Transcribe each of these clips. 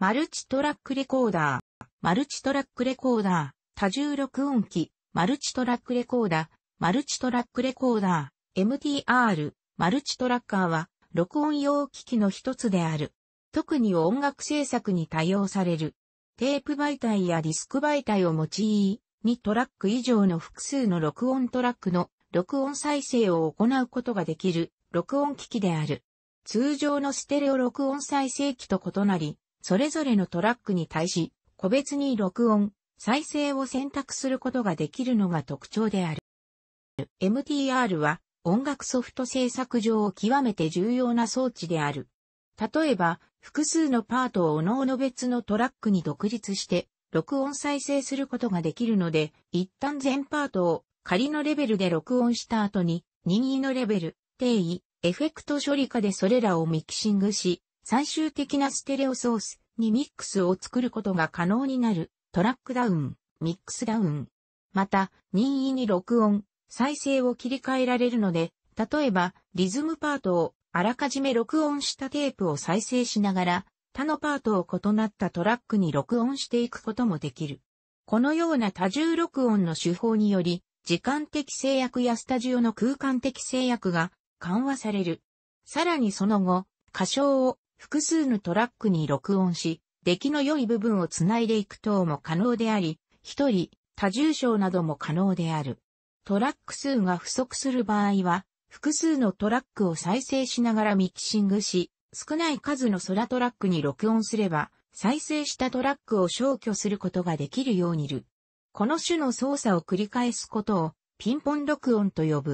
マルチトラックレコーダー、マルチトラックレコーダー、多重録音機、マルチトラックレコーダー、マルチトラックレコーダー、MTR、マルチトラッカーは、録音用機器の一つである。特に音楽制作に多用される。テープ媒体やディスク媒体を用い、2トラック以上の複数の録音トラックの録音再生を行うことができる録音機器である。通常のステレオ録音再生機と異なり、それぞれのトラックに対し、個別に録音、再生を選択することができるのが特徴である。MTR は音楽ソフト制作上極めて重要な装置である。例えば、複数のパートを各々別のトラックに独立して、録音再生することができるので、一旦全パートを仮のレベルで録音した後に、任意のレベル、定位、エフェクト処理下でそれらをミキシングし、最終的なステレオソースにミックスを作ることが可能になるトラックダウン、ミックスダウン。また、任意に録音、再生を切り替えられるので、例えば、リズムパートをあらかじめ録音したテープを再生しながら、他のパートを異なったトラックに録音していくこともできる。このような多重録音の手法により、時間的制約やスタジオの空間的制約が緩和される。さらにその後、歌唱を複数のトラックに録音し、出来の良い部分を繋いでいく等も可能であり、一人、多重症なども可能である。トラック数が不足する場合は、複数のトラックを再生しながらミキシングし、少ない数の空トラックに録音すれば、再生したトラックを消去することができるようにる。この種の操作を繰り返すことをピンポン録音と呼ぶ。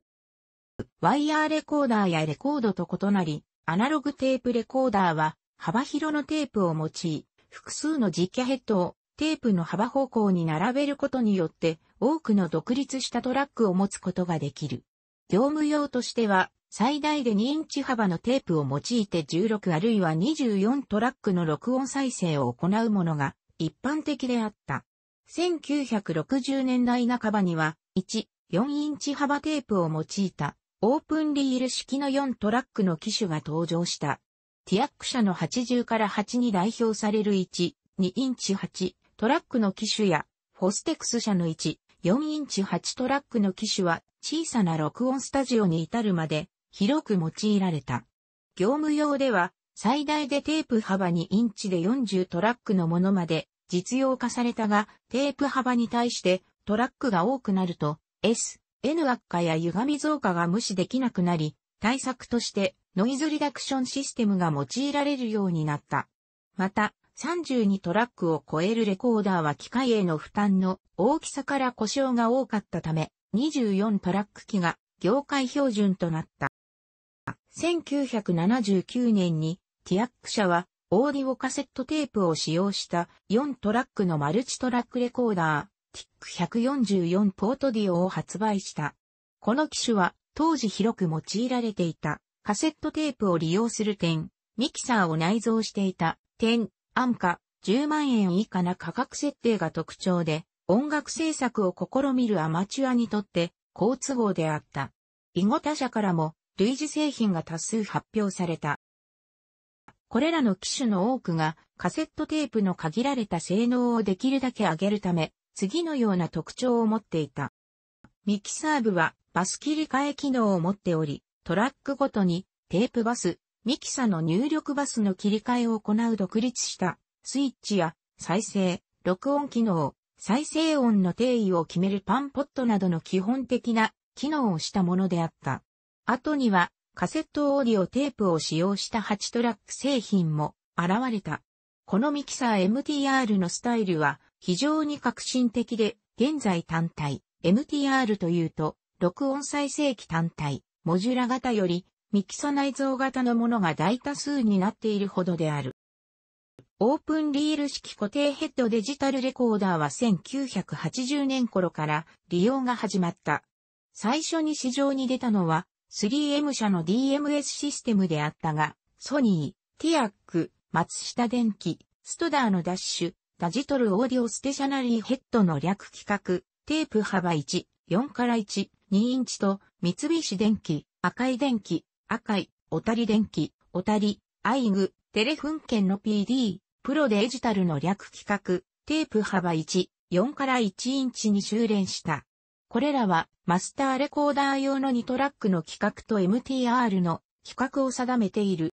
ワイヤーレコーダーやレコードと異なり、アナログテープレコーダーは幅広のテープを用い、複数の実機ヘッドをテープの幅方向に並べることによって多くの独立したトラックを持つことができる。業務用としては最大で2インチ幅のテープを用いて16あるいは24トラックの録音再生を行うものが一般的であった。1960年代半ばには1、4インチ幅テープを用いたオープンリール式の4トラックの機種が登場した。ティアック社の80から8に代表される1、2インチ8トラックの機種や、フォステクス社の1、4インチ8トラックの機種は小さな録音スタジオに至るまで広く用いられた。業務用では最大でテープ幅2インチで40トラックのものまで実用化されたがテープ幅に対してトラックが多くなると S、N 悪化や歪み増加が無視できなくなり、対策としてノイズリダクションシステムが用いられるようになった。また、32トラックを超えるレコーダーは機械への負担の大きさから故障が多かったため、24トラック機が業界標準となった。1979年にティアック社はオーディオカセットテープを使用した4トラックのマルチトラックレコーダー、TIC144 ポートディオを発売した。この機種は当時広く用いられていたカセットテープを利用する点、ミキサーを内蔵していた点、安価10万円以下な価格設定が特徴で音楽制作を試みるアマチュアにとって好都合であった。囲碁他社からも類似製品が多数発表された。これらの機種の多くがカセットテープの限られた性能をできるだけ上げるため次のような特徴を持っていた。ミキサー部はバス切り替え機能を持っており、トラックごとにテープバス、ミキサの入力バスの切り替えを行う独立したスイッチや再生、録音機能、再生音の定位を決めるパンポットなどの基本的な機能をしたものであった。後にはカセットオーディオテープを使用した8トラック製品も現れた。このミキサー MTR のスタイルは非常に革新的で、現在単体、MTR というと、録音再生機単体、モジュラ型より、ミキサ内蔵型のものが大多数になっているほどである。オープンリール式固定ヘッドデジタルレコーダーは1980年頃から利用が始まった。最初に市場に出たのは 3M 社の DMS システムであったが、ソニー、ティアック、松下電機、ストダーのダッシュ、ダジトルオーディオステシャナリーヘッドの略規格、テープ幅1、4から1、2インチと、三菱電機、赤い電機、赤い、小谷電機、小谷、アイグ、テレフン券の PD、プロデジタルの略規格、テープ幅1、4から1インチに修練した。これらは、マスターレコーダー用の2トラックの規格と MTR の規格を定めている。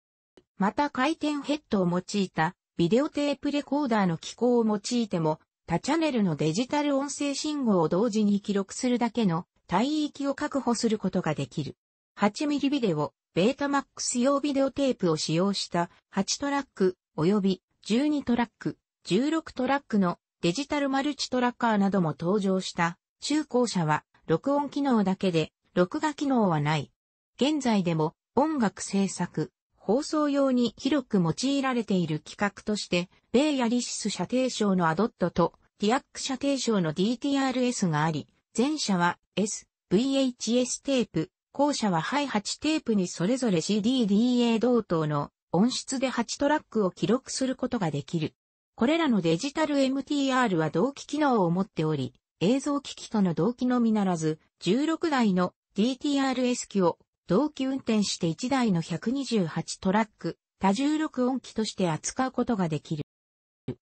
また回転ヘッドを用いたビデオテープレコーダーの機構を用いても、他チャンネルのデジタル音声信号を同時に記録するだけの帯域を確保することができる。8ミリビデオ、ベータマックス用ビデオテープを使用した8トラック及び12トラック、16トラックのデジタルマルチトラッカーなども登場した中高車は録音機能だけで録画機能はない。現在でも音楽制作、放送用に広く用いられている規格として、米ヤリシス射程賞のアドットと、ティアック射程賞の DTRS があり、前者は S、VHS テープ、後者はハイ8テープにそれぞれ CDDA 同等の音質で8トラックを記録することができる。これらのデジタル MTR は同期機能を持っており、映像機器との同期のみならず、16台の DTRS 機を同期運転して1台の128トラック、多重録音機として扱うことができる。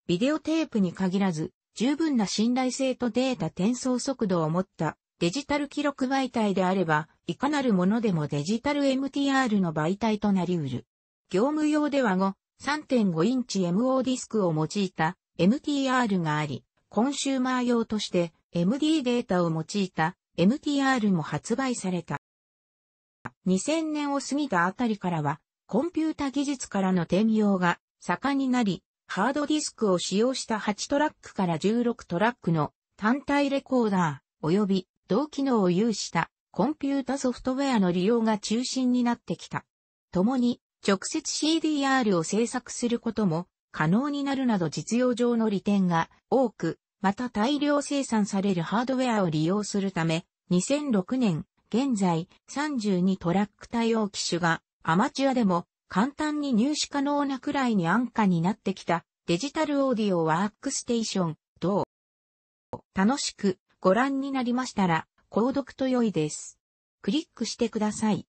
ビデオテープに限らず、十分な信頼性とデータ転送速度を持ったデジタル記録媒体であれば、いかなるものでもデジタル MTR の媒体となりうる。業務用では後、3.5インチ MO ディスクを用いた MTR があり、コンシューマー用として MD データを用いた MTR も発売された。2000年を過ぎたあたりからは、コンピュータ技術からの転用が盛んになり、ハードディスクを使用した8トラックから16トラックの単体レコーダー及び同機能を有したコンピュータソフトウェアの利用が中心になってきた。共に直接 CDR を制作することも可能になるなど実用上の利点が多く、また大量生産されるハードウェアを利用するため、2006年現在32トラック対応機種がアマチュアでも簡単に入手可能なくらいに安価になってきたデジタルオーディオワークステーションどう楽しくご覧になりましたら購読と良いです。クリックしてください。